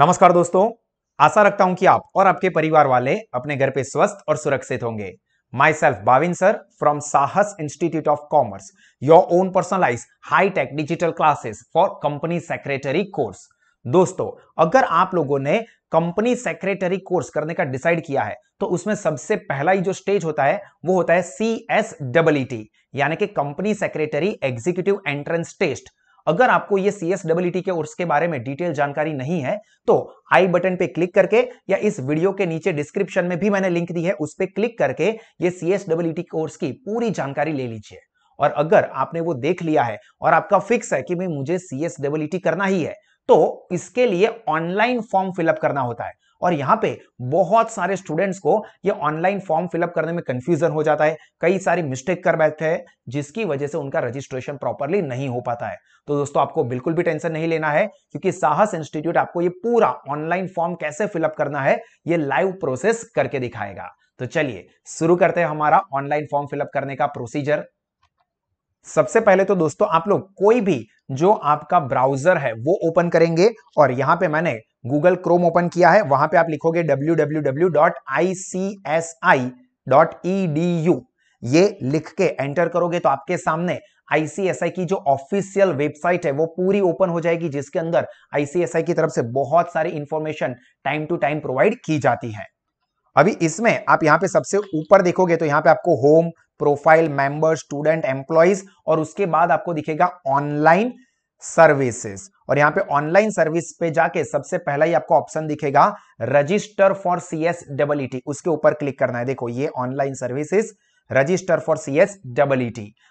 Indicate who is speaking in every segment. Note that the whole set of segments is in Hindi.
Speaker 1: नमस्कार दोस्तों आशा रखता हूं कि आप और आपके परिवार वाले अपने घर पे स्वस्थ और सुरक्षित होंगे माई सेल्फ बाविन sir from Sahas institute of commerce your own personalise hitech digital classes for company secretary course दोस्तों अगर आप लोगों ने कंपनी सेक्रेटरी कोर्स करने का डिसाइड किया है तो उसमें सबसे पहला ही जो स्टेज होता है वो होता है सी एस डबल यानी कि company secretary executive entrance test अगर आपको ये सी एस डब्ल्यू टी के कोर्स के बारे में डिटेल जानकारी नहीं है तो आई बटन पे क्लिक करके या इस वीडियो के नीचे डिस्क्रिप्शन में भी मैंने लिंक दी है उस पर क्लिक करके ये सी एस डब्ल्यू कोर्स की पूरी जानकारी ले लीजिए और अगर आपने वो देख लिया है और आपका फिक्स है कि भाई मुझे सी एस डब्ल्यू टी करना ही है तो इसके लिए ऑनलाइन फॉर्म फिलअप करना होता है और यहाँ पे बहुत सारे स्टूडेंट्स को ये ऑनलाइन फॉर्म फिलअप करने में कंफ्यूजन हो जाता है कई सारी मिस्टेक कर बैठते हैं जिसकी वजह से उनका रजिस्ट्रेशन प्रॉपरली नहीं हो पाता है तो दोस्तों आपको बिल्कुल भी टेंशन नहीं लेना है क्योंकि साहस इंस्टीट्यूट आपको ये पूरा ऑनलाइन फॉर्म कैसे फिलअप करना है ये लाइव प्रोसेस करके दिखाएगा तो चलिए शुरू करते हैं हमारा ऑनलाइन फॉर्म फिलअप करने का प्रोसीजर सबसे पहले तो दोस्तों आप लोग कोई भी जो आपका ब्राउजर है वो ओपन करेंगे और यहां पे मैंने गूगल क्रोम ओपन किया है वहां पे आप लिखोगे www.icsi.edu ये लिख के एंटर करोगे तो आपके सामने आईसीएसआई की जो ऑफिशियल वेबसाइट है वो पूरी ओपन हो जाएगी जिसके अंदर आईसीएसआई की तरफ से बहुत सारी information time to time provide की जाती है अभी इसमें आप यहाँ पे सबसे ऊपर देखोगे तो यहाँ पे आपको home profile member student employees और उसके बाद आपको दिखेगा ऑनलाइन सर्विसेज और यहाँ पे ऑनलाइन सर्विस पे जाके सबसे पहला ही आपको ऑप्शन दिखेगा register for C S double उसके ऊपर क्लिक करना है देखो ये online services register for C S double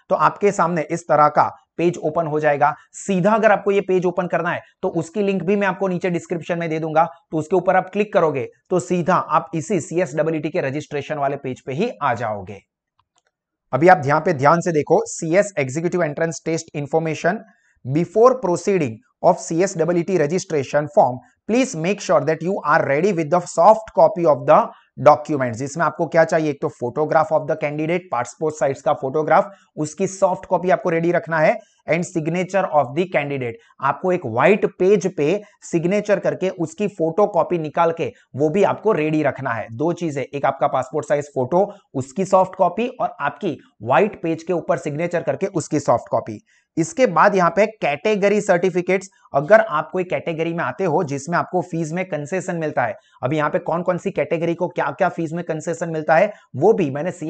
Speaker 1: तो आपके सामने इस तरह का पेज ओपन हो जाएगा सीधा अगर आपको ये पेज ओपन करना है तो उसकी लिंक भी मैं आपको नीचे डिस्क्रिप्शन में दे दूंगा तो उसके ऊपर आप क्लिक करोगे तो सीधा आप इसी सी एस डबल के रजिस्ट्रेशन वाले पेज पे ही आ जाओगे अभी आप ध्यान पे ध्यान से देखो C S executive entrance test information before proceeding of CSEET registration form please make sure that you are ready with the soft copy of the documents जिसमें आपको क्या चाहिए एक तो photograph of the candidate passport size का फोटोग्राफ उसकी सॉफ्ट कॉपी आपको रेडी रखना है and signature of the candidate आपको एक व्हाइट पेज पे सिग्नेचर करके उसकी फोटो कॉपी निकाल के वो भी आपको रेडी रखना है दो चीजें एक आपका पासपोर्ट साइज फोटो उसकी सॉफ्ट कॉपी और आपकी व्हाइट पेज के ऊपर सिग्नेचर करके उसकी सॉफ्ट कॉपी इसके बाद यहाँ पे कैटेगरी सर्टिफिकेट्स अगर आप कोई कैटेगरी में आते हो जिसमें आपको फीस में कंसेशन मिलता है अब यहाँ पे कौन कौन सी कैटेगरी को क्या क्या क्या फीस में कंसेशन मिलता है वो भी मैंने सी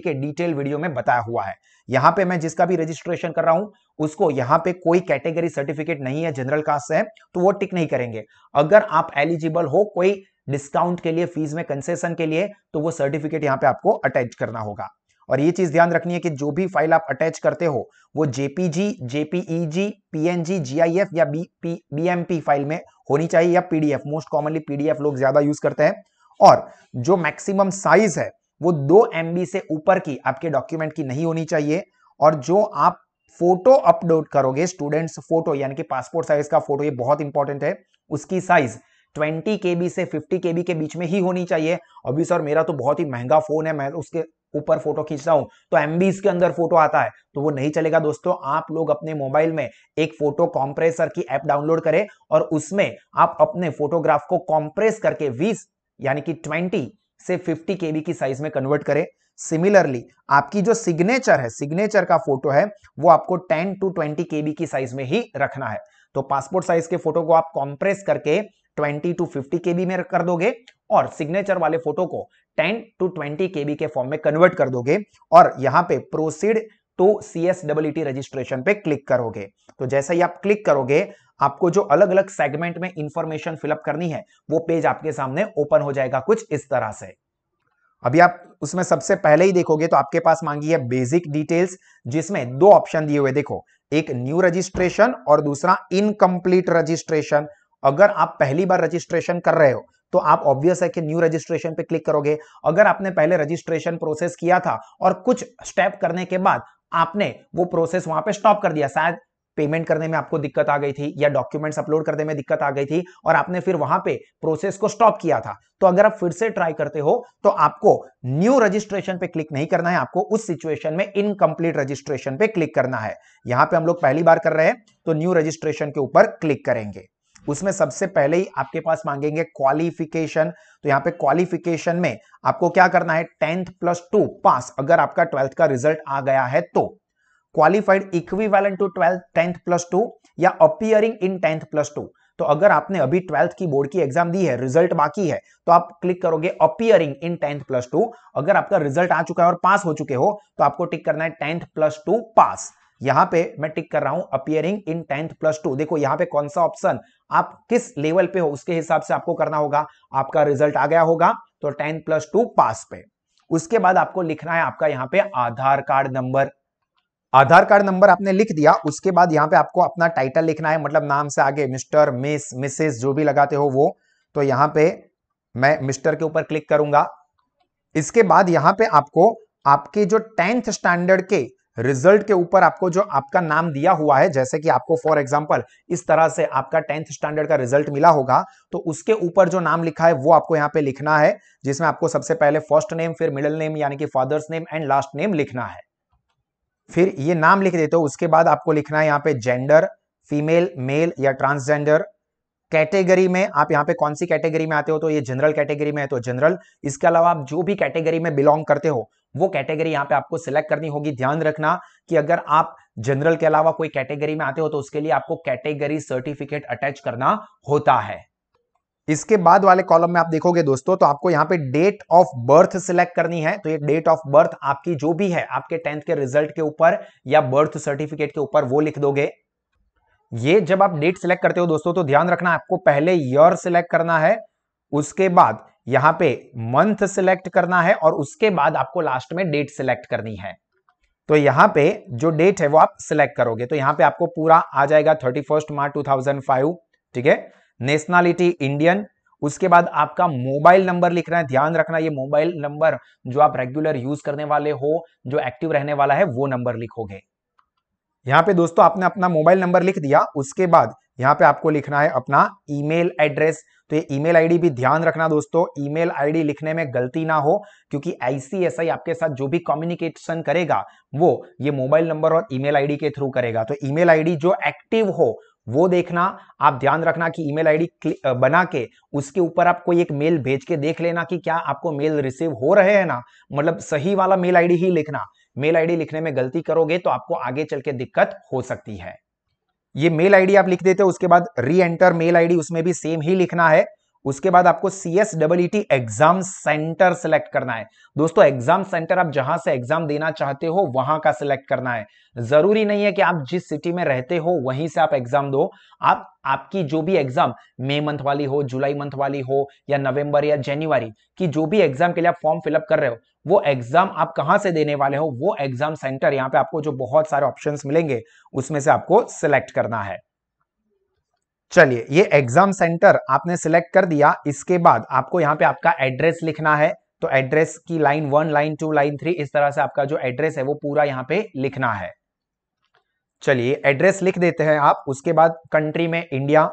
Speaker 1: के डिटेल वीडियो में बताया हुआ है यहाँ पे मैं जिसका भी रजिस्ट्रेशन कर रहा हूं उसको यहाँ पे कोई कैटेगरी सर्टिफिकेट नहीं है जनरल कास्ट से है तो वो टिक नहीं करेंगे अगर आप एलिजिबल हो कोई डिस्काउंट के लिए फीस में कंसेशन के लिए तो वो सर्टिफिकेट यहाँ पे आपको अटैच करना होगा और ये चीज ध्यान रखनी है कि जो भी फाइल आप अटैच करते हो वो जेपीजी जेपीईजी पीएनजी जीआईएफ या बीपी बीएमपी फाइल में होनी चाहिए या पीडीएफ मोस्ट कॉमनली पीडीएफ लोग ज्यादा यूज करते हैं और जो मैक्सिमम साइज है वो दो एम से ऊपर की आपके डॉक्यूमेंट की नहीं होनी चाहिए और जो आप फोटो अपलोड करोगे स्टूडेंट्स फोटो यानी कि पासपोर्ट साइज का फोटो ये बहुत इंपॉर्टेंट है उसकी साइज 20 के से 50 के के बीच में ही होनी चाहिए अभी सर मेरा तो बहुत ही महंगा फोन है मैं उसके ऊपर फोटो खींचता हूं तो एम के अंदर फोटो आता है तो वो नहीं चलेगा दोस्तों आप लोग अपने मोबाइल में एक फोटो कॉम्प्रेसर की ऐप डाउनलोड करें और उसमें आप अपने फोटोग्राफ को कॉम्प्रेस करके 20 यानी कि 20 से 50 के की साइज में कन्वर्ट करें सिमिलरली आपकी जो सिग्नेचर है सिग्नेचर का फोटो है वो आपको 10 टू 20 के की साइज में ही रखना है तो पासपोर्ट साइज के फोटो को आप कॉम्प्रेस करके 20 टू 50 के में कर दोगे और सिग्नेचर वाले फोटो को 10 टू 20 के के फॉर्म में कन्वर्ट कर दोगे और यहां पे प्रोसीड टू सी रजिस्ट्रेशन पे क्लिक करोगे तो जैसे ही आप क्लिक करोगे आपको जो अलग अलग सेगमेंट में इंफॉर्मेशन फिलअप करनी है वो पेज आपके सामने ओपन हो जाएगा कुछ इस तरह से अभी आप उसमें सबसे पहले ही देखोगे तो आपके पास मांगी है बेसिक डिटेल्स जिसमें दो ऑप्शन दिए हुए देखो एक न्यू रजिस्ट्रेशन और दूसरा इनकम्प्लीट रजिस्ट्रेशन अगर आप पहली बार रजिस्ट्रेशन कर रहे हो तो आप ऑब्वियस है कि न्यू रजिस्ट्रेशन पे क्लिक करोगे अगर आपने पहले रजिस्ट्रेशन प्रोसेस किया था और कुछ स्टेप करने के बाद आपने वो प्रोसेस वहां पे स्टॉप कर दिया शायद पेमेंट करने में आपको दिक्कत आ गई थी या डॉक्यूमेंट्स अपलोड करने में दिक्कत आ गई थी और आपने फिर वहां पे प्रोसेस को स्टॉप किया था तो अगर आप फिर से ट्राई करते हो तो आपको न्यू रजिस्ट्रेशन पे क्लिक नहीं करना है आपको उस सिचुएशन में इनकम्प्लीट रजिस्ट्रेशन पे क्लिक करना है यहां पे हम लोग पहली बार कर रहे हैं तो न्यू रजिस्ट्रेशन के ऊपर क्लिक करेंगे उसमें सबसे पहले ही आपके पास मांगेंगे क्वालिफिकेशन तो यहाँ पे क्वालिफिकेशन में आपको क्या करना है टेंथ प्लस टू पास अगर आपका ट्वेल्थ का रिजल्ट आ गया है तो qualified equivalent to twelfth tenth plus two या appearing in tenth plus two तो अगर आपने अभी ट्वेल्थ की बोर्ड की एग्जाम दी है रिजल्ट बाकी है तो आप क्लिक करोगे appearing in tenth plus two अगर आपका रिजल्ट आ चुका है और पास हो चुके हो तो आपको टिक करना है टेंथ प्लस टू पास यहां पे मैं टिक कर रहा हूं appearing in tenth plus two देखो यहां पे कौन सा ऑप्शन आप किस लेवल पे हो उसके हिसाब से आपको करना होगा आपका रिजल्ट आ गया होगा तो टेंथ प्लस टू पास पे उसके बाद आपको लिखना है आपका यहाँ पे Aadhaar card number Aadhaar card number आपने लिख दिया उसके बाद यहाँ पे आपको अपना टाइटल लिखना है मतलब नाम से आगे मिस्टर मिस मिसेस जो भी लगाते हो वो तो यहाँ पे मैं मिस्टर के ऊपर क्लिक करूंगा इसके बाद यहाँ पे आपको आपके जो टेंथ स्टैंडर्ड के रिजल्ट के ऊपर आपको जो आपका नाम दिया हुआ है जैसे कि आपको फॉर एग्जाम्पल इस तरह से आपका टेंथ स्टैंडर्ड का रिजल्ट मिला होगा तो उसके ऊपर जो नाम लिखा है वो आपको यहाँ पे लिखना है जिसमें आपको सबसे पहले फर्स्ट नेम फिर मिडिल नेम यानी कि father's name and last name लिखना है फिर ये नाम लिख देते हो उसके बाद आपको लिखना है यहाँ पे जेंडर फीमेल मेल या ट्रांसजेंडर कैटेगरी में आप यहाँ पे कौन सी कैटेगरी में आते हो तो ये जनरल कैटेगरी में है तो जनरल इसके अलावा आप जो भी कैटेगरी में बिलोंग करते हो वो कैटेगरी यहाँ पे आपको सिलेक्ट करनी होगी ध्यान रखना कि अगर आप जनरल के अलावा कोई कैटेगरी में आते हो तो उसके लिए आपको कैटेगरी सर्टिफिकेट अटैच करना होता है इसके बाद वाले कॉलम में आप देखोगे दोस्तों तो आपको यहाँ पे डेट ऑफ बर्थ सिलेक्ट करनी है तो ये डेट ऑफ बर्थ आपकी जो भी है आपके टेंथ के रिजल्ट के ऊपर या बर्थ सर्टिफिकेट के ऊपर वो लिख दोगे ये जब आप डेट सिलेक्ट करते हो दोस्तों तो ध्यान रखना आपको पहले ईयर सिलेक्ट करना है उसके बाद यहां पे मंथ सिलेक्ट करना है और उसके बाद आपको लास्ट में डेट सिलेक्ट करनी है तो यहां पे जो डेट है वो आप सिलेक्ट करोगे तो यहां पे आपको पूरा आ जाएगा थर्टी फर्स्ट मार्च टू ठीक है नेशनलिटी इंडियन उसके बाद आपका मोबाइल नंबर लिखना है ध्यान रखना ये मोबाइल नंबर जो आप रेगुलर यूज करने वाले हो जो एक्टिव रहने वाला है वो नंबर लिखोगे यहाँ पे दोस्तों आपने अपना मोबाइल नंबर लिख दिया उसके बाद यहाँ पे आपको लिखना है अपना ईमेल एड्रेस तो ये ईमेल आईडी भी ध्यान रखना दोस्तों ईमेल आईडी लिखने में गलती ना हो क्योंकि आईसीएसआई आपके साथ जो भी कम्युनिकेशन करेगा वो ये मोबाइल नंबर और ईमेल आईडी के थ्रू करेगा तो ईमेल आईडी जो एक्टिव हो वो देखना आप ध्यान रखना कि ईमेल आईडी बना के उसके ऊपर आप कोई एक मेल भेज के देख लेना कि क्या आपको मेल रिसीव हो रहे हैं ना मतलब सही वाला मेल आईडी ही लिखना मेल आईडी लिखने में गलती करोगे तो आपको आगे चल के दिक्कत हो सकती है ये मेल आईडी आप लिख देते हो उसके बाद री एंटर मेल आईडी उसमें भी सेम ही लिखना है उसके बाद आपको C S T exam centre select करना है दोस्तों एग्जाम सेंटर आप जहां से एग्जाम देना चाहते हो वहां का सिलेक्ट करना है जरूरी नहीं है कि आप जिस सिटी में रहते हो वहीं से आप एग्जाम दो आप आपकी जो भी एग्जाम मई मंथ वाली हो जुलाई मंथ वाली हो या नवंबर या जनवरी की जो भी एग्जाम के लिए आप फॉर्म फिलअप कर रहे हो वो एग्जाम आप कहां से देने वाले हो वो एग्जाम सेंटर यहाँ पे आपको जो बहुत सारे ऑप्शन मिलेंगे उसमें से आपको सिलेक्ट करना है चलिए ये एग्जाम सेंटर आपने सिलेक्ट कर दिया इसके बाद आपको यहाँ पे आपका एड्रेस लिखना है तो एड्रेस की line one line two line three इस तरह से आपका जो एड्रेस है वो पूरा यहाँ पे लिखना है चलिए एड्रेस लिख देते हैं आप उसके बाद कंट्री में इंडिया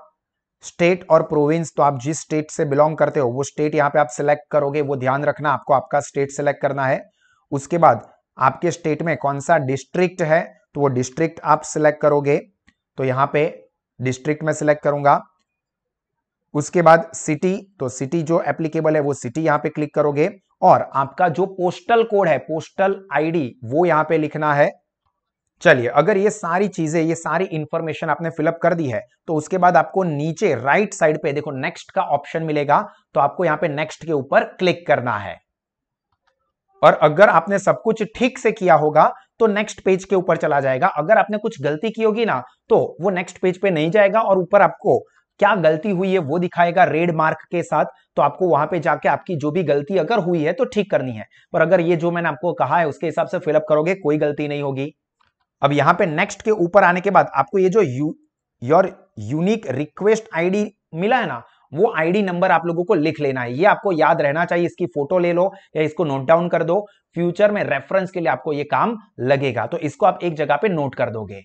Speaker 1: स्टेट और प्रोविंस तो आप जिस स्टेट से बिलोंग करते हो वो स्टेट यहाँ पे आप सिलेक्ट करोगे वो ध्यान रखना आपको आपका स्टेट सिलेक्ट करना है उसके बाद आपके स्टेट में कौन सा डिस्ट्रिक्ट है तो वो डिस्ट्रिक्ट आप सिलेक्ट करोगे तो यहाँ पे डिस्ट्रिक्ट में सिलेक्ट करूंगा उसके बाद सिटी तो सिटी जो एप्लीकेबल है वो सिटी यहां पे क्लिक करोगे और आपका जो पोस्टल कोड है पोस्टल आईडी वो यहां पे लिखना है चलिए अगर ये सारी चीजें ये सारी इंफॉर्मेशन आपने फिलअप कर दी है तो उसके बाद आपको नीचे राइट साइड पे देखो नेक्स्ट का ऑप्शन मिलेगा तो आपको यहां पे नेक्स्ट के ऊपर क्लिक करना है और अगर आपने सब कुछ ठीक से किया होगा तो नेक्स्ट पेज के ऊपर चला जाएगा अगर आपने कुछ गलती की होगी ना तो वो नेक्स्ट पेज पे नहीं जाएगा और ऊपर आपको क्या गलती हुई है वो दिखाएगा रेड मार्क के साथ तो आपको वहां पे जाके आपकी जो भी गलती अगर हुई है तो ठीक करनी है पर अगर ये जो मैंने आपको कहा है उसके हिसाब से फिलअप करोगे कोई गलती नहीं होगी अब यहां पे नेक्स्ट के ऊपर आने के बाद आपको ये जो you your unique request ID मिला है ना वो आईडी नंबर आप लोगों को लिख लेना है ये आपको याद रहना चाहिए इसकी फोटो ले लो या इसको नोट डाउन कर दो फ्यूचर में रेफरेंस के लिए आपको ये काम लगेगा तो इसको आप एक जगह पे नोट कर दोगे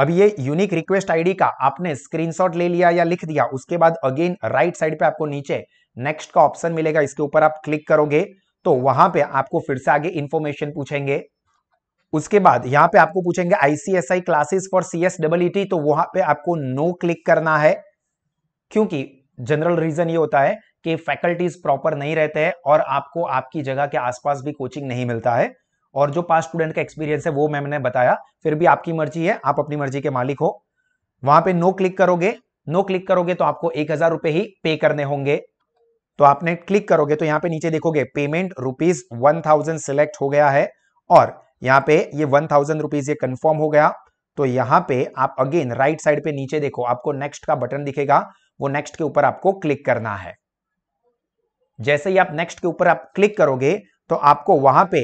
Speaker 1: अब ये यूनिक रिक्वेस्ट आईडी का आपने स्क्रीनशॉट ले लिया या लिख दिया उसके बाद अगेन राइट साइड पे आपको नीचे नेक्स्ट का ऑप्शन मिलेगा इसके ऊपर आप क्लिक करोगे तो वहां पे आपको फिर से आगे इंफॉर्मेशन पूछेंगे उसके बाद यहाँ पे आपको पूछेंगे ICSI classes for C S तो वहां पे आपको नो क्लिक करना है क्योंकि जनरल रीजन ये होता है कि फैकल्टीज प्रॉपर नहीं रहते हैं और आपको आपकी जगह के आसपास भी कोचिंग नहीं मिलता है और जो पास स्टूडेंट का एक्सपीरियंस है वो मैम ने बताया फिर भी आपकी मर्जी है आप अपनी मर्जी के मालिक हो वहां पे नो क्लिक करोगे नो क्लिक करोगे तो आपको एक हजार रुपए ही पे करने होंगे तो आपने क्लिक करोगे तो यहाँ पे नीचे देखोगे payment rupees one thousand select हो गया है और यहाँ पे ये वन थाउजेंड रुपीज ये कंफर्म हो गया तो यहाँ पे आप अगेन राइट साइड पे नीचे देखो आपको नेक्स्ट का बटन दिखेगा वो नेक्स्ट के ऊपर आपको क्लिक करना है जैसे ही आप नेक्स्ट के ऊपर आप क्लिक करोगे तो आपको वहां पे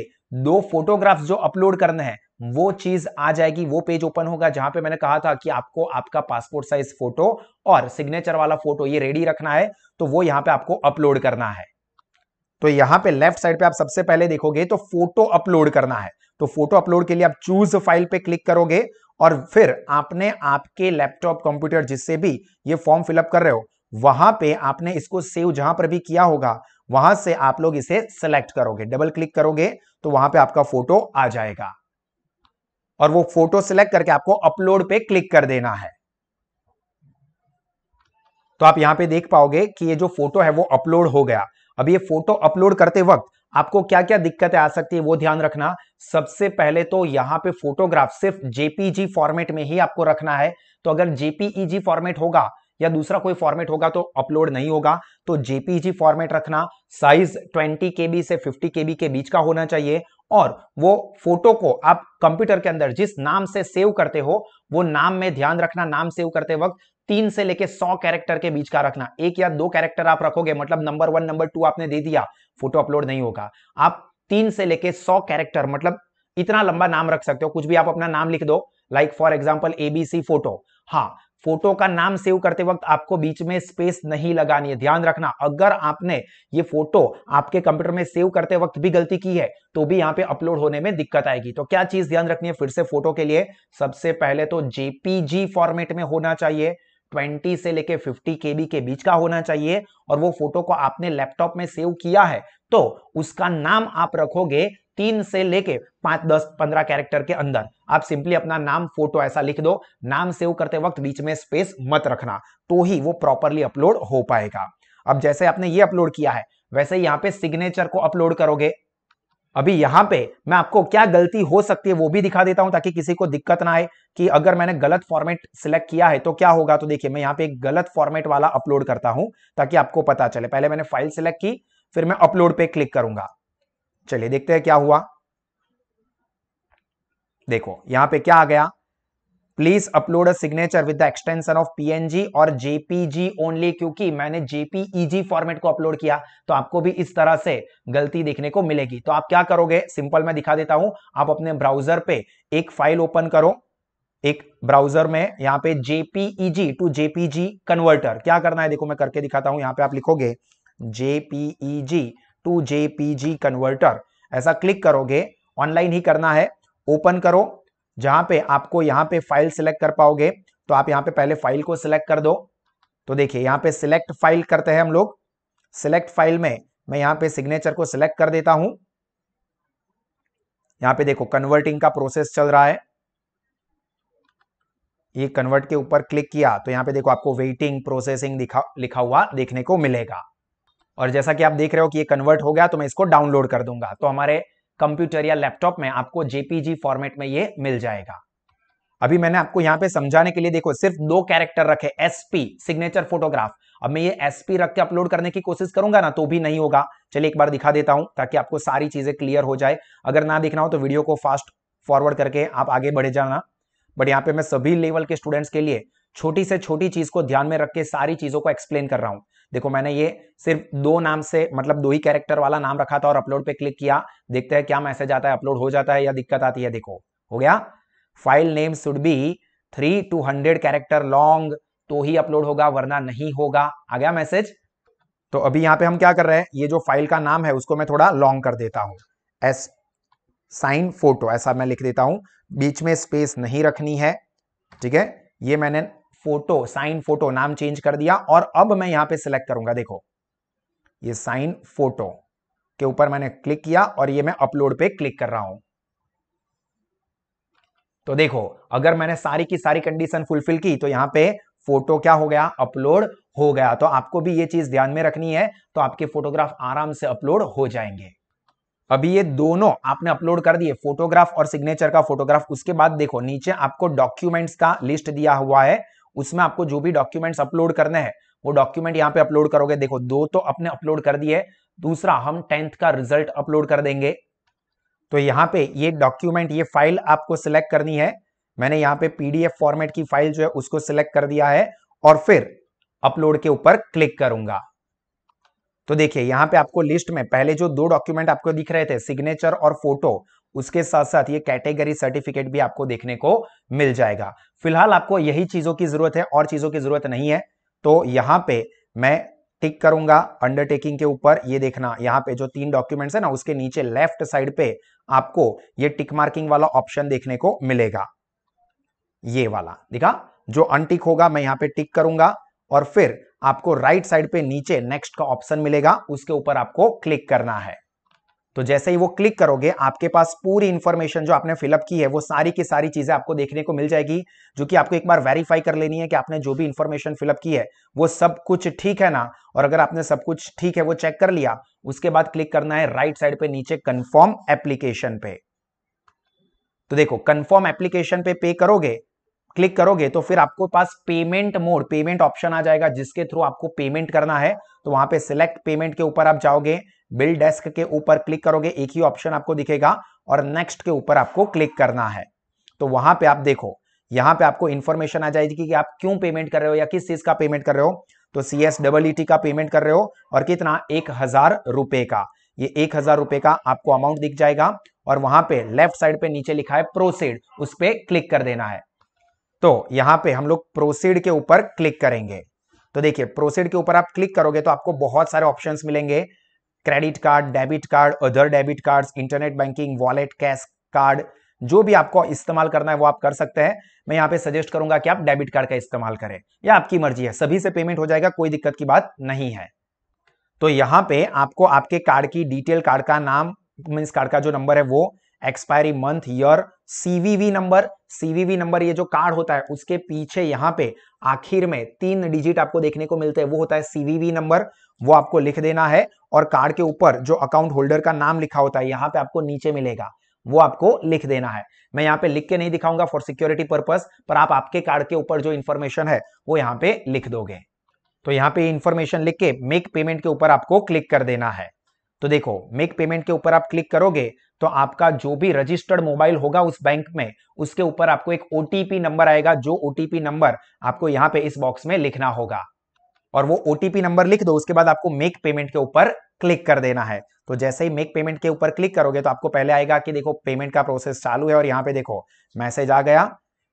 Speaker 1: दो फोटोग्राफ्स जो अपलोड करने हैं वो चीज आ जाएगी वो पेज ओपन होगा जहां पे मैंने कहा था कि आपको आपका पासपोर्ट साइज फोटो और सिग्नेचर वाला फोटो ये रेडी रखना है तो वो यहां पे आपको अपलोड करना है तो यहां पे लेफ्ट साइड पे आप सबसे पहले देखोगे तो फोटो अपलोड करना है तो फोटो अपलोड के लिए आप चूज फाइल पे क्लिक करोगे और फिर आपने आपके लैपटॉप कंप्यूटर जिससे भी ये फॉर्म फिलअप कर रहे हो वहां पे आपने इसको सेव जहां पर भी किया होगा वहां से आप लोग इसे सेलेक्ट करोगे डबल क्लिक करोगे तो वहां पे आपका फोटो आ जाएगा और वो फोटो सिलेक्ट करके आपको अपलोड पे क्लिक कर देना है तो आप यहां पे देख पाओगे कि ये जो फोटो है वो अपलोड हो गया अब ये फोटो अपलोड करते वक्त आपको क्या क्या दिक्कतें आ सकती है वो ध्यान रखना सबसे पहले तो यहाँ पे फोटोग्राफ सिर्फ जेपीजी फॉर्मेट में ही आपको रखना है तो अगर जेपीईजी फॉर्मेट होगा या दूसरा कोई फॉर्मेट होगा तो अपलोड नहीं होगा तो जेपीजी फॉर्मेट रखना साइज ट्वेंटी केबी से के बी के बीच का होना चाहिए और वो फोटो को आप कंप्यूटर के अंदर जिस नाम से सेव करते हो वो नाम में ध्यान रखना नाम सेव करते वक्त तीन से लेके सौ कैरेक्टर के बीच का रखना एक या दो कैरेक्टर आप रखोगे मतलब नंबर वन नंबर टू आपने दे दिया फोटो अपलोड नहीं होगा आप तीन से लेके सौ कैरेक्टर मतलब इतना लंबा नाम रख सकते हो कुछ भी आप अपना नाम लिख दो like for example ABC photo हाँ फोटो का नाम सेव करते वक्त आपको बीच में स्पेस नहीं लगानी है ध्यान रखना अगर आपने ये फोटो आपके कंप्यूटर में सेव करते वक्त भी गलती की है तो भी यहाँ पे अपलोड होने में दिक्कत आएगी तो क्या चीज ध्यान रखनी है फिर से फोटो के लिए सबसे पहले तो जेपीजी फॉर्मेट में होना चाहिए 20 से लेके 50 के के बीच का होना चाहिए और वो फोटो को आपने लैपटॉप में सेव किया है तो उसका नाम आप रखोगे तीन से लेके पांच दस पंद्रह कैरेक्टर के अंदर आप सिंपली अपना नाम फोटो ऐसा लिख दो नाम सेव करते वक्त बीच में स्पेस मत रखना तो ही वो प्रॉपरली अपलोड हो पाएगा अब जैसे आपने ये अपलोड किया है वैसे यहाँ पे सिग्नेचर को अपलोड करोगे अभी यहां पे मैं आपको क्या गलती हो सकती है वो भी दिखा देता हूं ताकि किसी को दिक्कत ना आए कि अगर मैंने गलत फॉर्मेट सिलेक्ट किया है तो क्या होगा तो देखिए मैं यहां पे एक गलत फॉर्मेट वाला अपलोड करता हूं ताकि आपको पता चले पहले मैंने फाइल सिलेक्ट की फिर मैं अपलोड पे क्लिक करूंगा चलिए देखते हैं क्या हुआ देखो यहां पर क्या आ गया please upload a signature with the extension of PNG और जेपीजी ओनली क्योंकि मैंने जेपीईजी फॉर्मेट e को अपलोड किया तो आपको भी इस तरह से गलती देखने को मिलेगी तो आप क्या करोगे सिंपल मैं दिखा देता हूं आप अपने ब्राउजर पे एक फाइल ओपन करो एक ब्राउजर में यहाँ पे जेपीईजी टू जेपीजी कन्वर्टर क्या करना है देखो मैं करके दिखाता हूं यहाँ पे आप लिखोगे जेपीईजी टू जेपीजी कन्वर्टर ऐसा क्लिक करोगे ऑनलाइन ही करना है ओपन करो जहां पे आपको यहाँ पे फाइल सिलेक्ट कर पाओगे तो आप यहाँ पे पहले फाइल को सिलेक्ट कर दो तो देखिए यहाँ पे सिलेक्ट फाइल करते हैं हम लोग सिलेक्ट फाइल में मैं यहाँ पे सिग्नेचर को सिलेक्ट कर देता हूं यहाँ पे देखो कन्वर्टिंग का प्रोसेस चल रहा है ये कन्वर्ट के ऊपर क्लिक किया तो यहाँ पे देखो आपको वेटिंग प्रोसेसिंग दिखा लिखा हुआ देखने को मिलेगा और जैसा कि आप देख रहे हो कि ये कन्वर्ट हो गया तो मैं इसको डाउनलोड कर दूंगा तो हमारे कंप्यूटर या लैपटॉप में आपको जेपीजी फॉर्मेट में ये मिल जाएगा अभी मैंने आपको यहां पे समझाने के लिए देखो सिर्फ दो कैरेक्टर रखे एसपी सिग्नेचर फोटोग्राफ अब मैं ये एसपी रख के अपलोड करने की कोशिश करूंगा ना तो भी नहीं होगा चलिए एक बार दिखा देता हूं ताकि आपको सारी चीजें क्लियर हो जाए अगर ना दिखना हो तो वीडियो को फास्ट फॉरवर्ड करके आप आगे बढ़े जाना बट यहाँ पे मैं सभी लेवल के स्टूडेंट्स के लिए छोटी से छोटी चीज को ध्यान में रख के सारी चीजों को एक्सप्लेन कर रहा हूं देखो मैंने ये सिर्फ दो नाम से मतलब दो ही कैरेक्टर वाला नाम रखा था और अपलोड पे क्लिक किया देखते हैं क्या मैसेज आता है अपलोड हो जाता है या दिक्कत आती है देखो हो गया file name should be three to hundred character long तो ही अपलोड होगा वरना नहीं होगा आ गया मैसेज तो अभी यहां पे हम क्या कर रहे हैं ये जो फाइल का नाम है उसको मैं थोड़ा लॉन्ग कर देता हूं एस साइन फोटो ऐसा मैं लिख देता हूं बीच में स्पेस नहीं रखनी है ठीक है ये मैंने फोटो साइन फोटो नाम चेंज कर दिया और अब मैं यहां पे सिलेक्ट करूंगा देखो ये साइन फोटो के ऊपर मैंने क्लिक किया और ये मैं अपलोड पे क्लिक कर रहा हूं तो देखो अगर मैंने सारी की सारी कंडीशन फुलफिल की तो यहां पे फोटो क्या हो गया अपलोड हो गया तो आपको भी ये चीज ध्यान में रखनी है तो आपके फोटोग्राफ आराम से अपलोड हो जाएंगे अभी ये दोनों आपने अपलोड कर दिए फोटोग्राफ और सिग्नेचर का फोटोग्राफ उसके बाद देखो नीचे आपको डॉक्यूमेंट्स का लिस्ट दिया हुआ है उसमें आपको जो भी डॉक्यूमेंट्स अपलोड करने हैं वो डॉक्यूमेंट यहाँ पे अपलोड करोगे देखो दो तो अपने अपलोड कर दिए दूसरा हम टेंथ का रिजल्ट अपलोड कर देंगे तो यहाँ पे ये डॉक्यूमेंट ये फाइल आपको सिलेक्ट करनी है मैंने यहाँ पे पीडीएफ फॉर्मेट की फाइल जो है उसको सिलेक्ट कर दिया है और फिर अपलोड के ऊपर क्लिक करूंगा तो देखिए यहाँ पे आपको लिस्ट में पहले जो दो डॉक्यूमेंट आपको दिख रहे थे सिग्नेचर और फोटो उसके साथ साथ ये कैटेगरी सर्टिफिकेट भी आपको देखने को मिल जाएगा फिलहाल आपको यही चीजों की जरूरत है और चीजों की जरूरत नहीं है तो यहाँ पे मैं टिक करूंगा अंडरटेकिंग के ऊपर ये देखना यहाँ पे जो तीन डॉक्यूमेंट्स है ना उसके नीचे लेफ्ट साइड पे आपको ये टिक मार्किंग वाला ऑप्शन देखने को मिलेगा ये वाला देखा जो अनटिक होगा मैं यहाँ पे टिक करूंगा और फिर आपको राइट साइड पे नीचे नेक्स्ट का ऑप्शन मिलेगा उसके ऊपर आपको क्लिक करना है तो जैसे ही वो क्लिक करोगे आपके पास पूरी इंफॉर्मेशन जो आपने फिलअप की है वो सारी की सारी चीजें आपको देखने को मिल जाएगी जो कि आपको एक बार वेरीफाई कर लेनी है कि आपने जो भी इंफॉर्मेशन फिलअप की है वो सब कुछ ठीक है ना और अगर आपने सब कुछ ठीक है वो चेक कर लिया उसके बाद क्लिक करना है राइट साइड पे नीचे कन्फर्म एप्लीकेशन पे तो देखो कन्फर्म एप्लीकेशन पे पे करोगे क्लिक करोगे तो फिर आपको पास पेमेंट मोड पेमेंट ऑप्शन आ जाएगा जिसके थ्रू आपको पेमेंट करना है तो वहां पे सिलेक्ट पेमेंट के ऊपर आप जाओगे बिल डेस्क के ऊपर क्लिक करोगे एक ही ऑप्शन आपको दिखेगा और नेक्स्ट के ऊपर आपको क्लिक करना है तो वहां पे आप देखो यहां पे आपको इन्फॉर्मेशन आ जाएगी कि आप क्यों पेमेंट कर रहे हो या किस चीज का पेमेंट कर रहे हो तो सी एस डबल का पेमेंट कर रहे हो और कितना एक हजार रुपए का ये एक हजार रुपए का आपको अमाउंट दिख जाएगा और वहां पे लेफ्ट साइड पे नीचे लिखा है प्रोसेड उस पर क्लिक कर देना है तो यहां पे हम लोग प्रोसीड के ऊपर क्लिक करेंगे तो देखिए प्रोसीड के ऊपर आप क्लिक करोगे तो आपको बहुत सारे ऑप्शंस मिलेंगे credit card debit card other debit cards internet banking wallet cash card जो भी आपको इस्तेमाल करना है वो आप कर सकते हैं मैं यहाँ पे सजेस्ट करूंगा कि आप डेबिट कार्ड का इस्तेमाल करें या आपकी मर्जी है सभी से पेमेंट हो जाएगा कोई दिक्कत की बात नहीं है तो यहाँ पे आपको आपके कार्ड की डिटेल कार्ड का नाम मीन्स कार्ड का जो नंबर है वो expiry month year CVV number CVV number ये जो कार्ड होता है उसके पीछे यहाँ पे आखिर में तीन डिजिट आपको देखने को मिलते हैं वो होता है सीवीवी नंबर वो आपको लिख देना है और कार्ड के ऊपर जो अकाउंट होल्डर का नाम लिखा होता है यहाँ पे आपको नीचे मिलेगा वो आपको लिख देना है मैं यहाँ पे लिख के नहीं दिखाऊंगा फॉर सिक्योरिटी पर्पज पर आप आपके कार्ड के ऊपर जो इन्फॉर्मेशन है वो यहाँ पे लिख दोगे तो यहाँ पे इन्फॉर्मेशन लिख के मेक पेमेंट के ऊपर आपको क्लिक कर देना है तो देखो मेक पेमेंट के ऊपर आप क्लिक करोगे तो आपका जो भी रजिस्टर्ड मोबाइल होगा उस बैंक में उसके ऊपर आपको एक ओटीपी नंबर आएगा जो ओटीपी नंबर आपको यहाँ पे इस बॉक्स में लिखना होगा और वो ओटीपी नंबर लिख दो उसके बाद आपको मेक पेमेंट के ऊपर क्लिक कर देना है तो जैसे ही मेक पेमेंट के ऊपर क्लिक करोगे तो आपको पहले आएगा कि देखो पेमेंट का प्रोसेस चालू है और यहाँ पे देखो मैसेज आ गया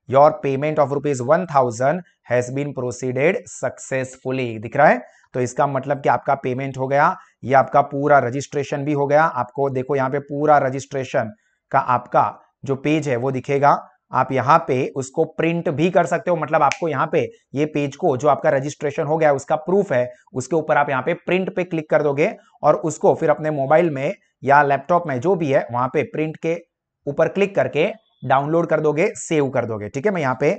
Speaker 1: your payment of rupees one thousand has been proceeded successfully दिख रहा है तो इसका मतलब कि आपका पेमेंट हो गया ये आपका पूरा रजिस्ट्रेशन भी हो गया आपको देखो यहाँ पे पूरा रजिस्ट्रेशन का आपका जो पेज है वो दिखेगा आप यहाँ पे उसको प्रिंट भी कर सकते हो मतलब आपको यहाँ पे ये पेज को जो आपका रजिस्ट्रेशन हो गया उसका प्रूफ है उसके ऊपर आप यहाँ पे प्रिंट पे क्लिक कर दोगे और उसको फिर अपने मोबाइल में या लैपटॉप में जो भी है वहां पे प्रिंट के ऊपर क्लिक करके डाउनलोड कर दोगे सेव कर दोगे ठीक है मैं यहाँ पे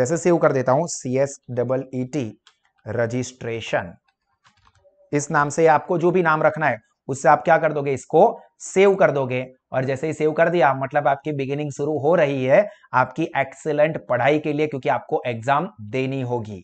Speaker 1: जैसे सेव कर देता हूँ C S double E T registration इस नाम से आपको जो भी नाम रखना है उससे आप क्या कर दोगे इसको सेव कर दोगे और जैसे ही सेव कर दिया मतलब आपकी बिगिनिंग शुरू हो रही है आपकी एक्सेलेंट पढ़ाई के लिए क्योंकि आपको एग्जाम देनी होगी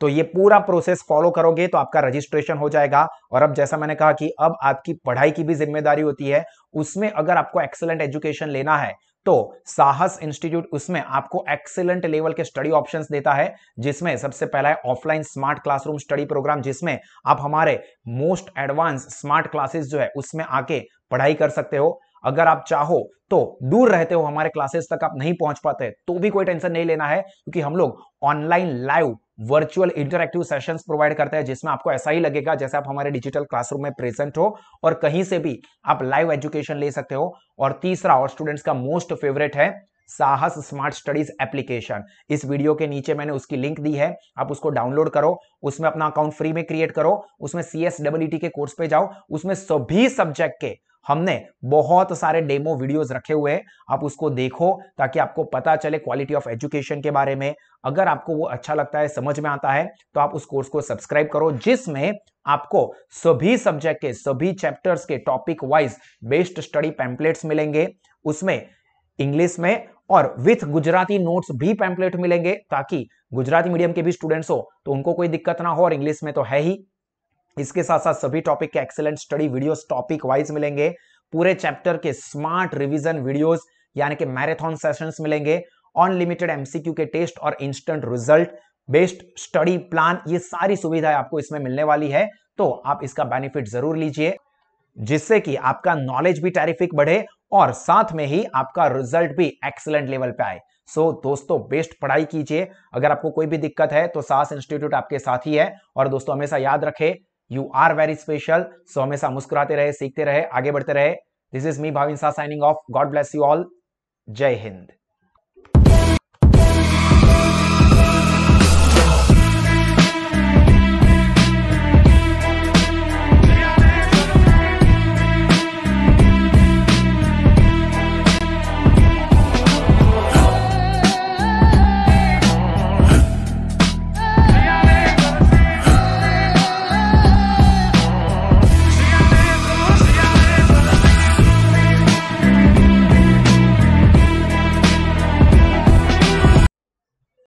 Speaker 1: तो ये पूरा प्रोसेस फॉलो करोगे तो आपका रजिस्ट्रेशन हो जाएगा और अब जैसा मैंने कहा कि अब आपकी पढ़ाई की भी जिम्मेदारी होती है उसमें अगर आपको एक्सेलेंट एजुकेशन लेना है तो साहस इंस्टीट्यूट उसमें आपको एक्सेलेंट लेवल के स्टडी ऑप्शंस देता है जिसमें सबसे पहला है offline smart classroom study program जिसमें आप हमारे मोस्ट एडवांस स्मार्ट क्लासेस जो है उसमें आके पढ़ाई कर सकते हो अगर आप चाहो तो दूर रहते हो हमारे क्लासेस तक आप नहीं पहुंच पाते तो भी कोई टेंशन नहीं लेना है क्योंकि हम लोग online live virtual interactive sessions provide करते हैं जिसमें आपको ऐसा ही लगेगा जैसे आप हमारे डिजिटल क्लासरूम में प्रेजेंट हो और कहीं से भी आप लाइव एजुकेशन ले सकते हो और तीसरा और स्टूडेंट्स का मोस्ट फेवरेट है साहस स्मार्ट स्टडीज एप्लीकेशन इस वीडियो के नीचे मैंने उसकी लिंक दी है आप उसको डाउनलोड करो उसमें अपना अकाउंट फ्री में क्रिएट करो उसमें सी के कोर्स पे जाओ उसमें सभी सब्जेक्ट के हमने बहुत सारे डेमो वीडियोस रखे हुए हैं आप उसको देखो ताकि आपको पता चले क्वालिटी ऑफ एजुकेशन के बारे में अगर आपको वो अच्छा लगता है समझ में आता है तो आप उस कोर्स को सब्सक्राइब करो जिसमें आपको सभी सब्जेक्ट के सभी चैप्टर्स के topic wise best study pamphlets मिलेंगे उसमें इंग्लिश में और विथ गुजराती नोट्स भी पैम्पलेट मिलेंगे ताकि गुजराती मीडियम के भी स्टूडेंट्स हो तो उनको कोई दिक्कत ना हो और इंग्लिश में तो है ही इसके साथ साथ सभी टॉपिक के excellent study videos topic wise मिलेंगे पूरे चैप्टर के स्मार्ट रिविजन वीडियोस यानी कि मैराथन सेशन मिलेंगे अनलिमिटेड एमसीक्यू के टेस्ट और instant result based study plan ये सारी सुविधाएं आपको इसमें मिलने वाली है तो आप इसका बेनिफिट जरूर लीजिए जिससे कि आपका नॉलेज भी टेरिफिक बढ़े और साथ में ही आपका रिजल्ट भी एक्सलेंट लेवल पे आए सो so, दोस्तों बेस्ट पढ़ाई कीजिए अगर आपको कोई भी दिक्कत है तो सास इंस्टीट्यूट आपके साथ ही है और दोस्तों हमेशा याद रखें you are very special so हमेशा मुस्कुराते रहे सीखते रहे आगे बढ़ते रहे this is me Bhavin signing off God bless you all जय हिंद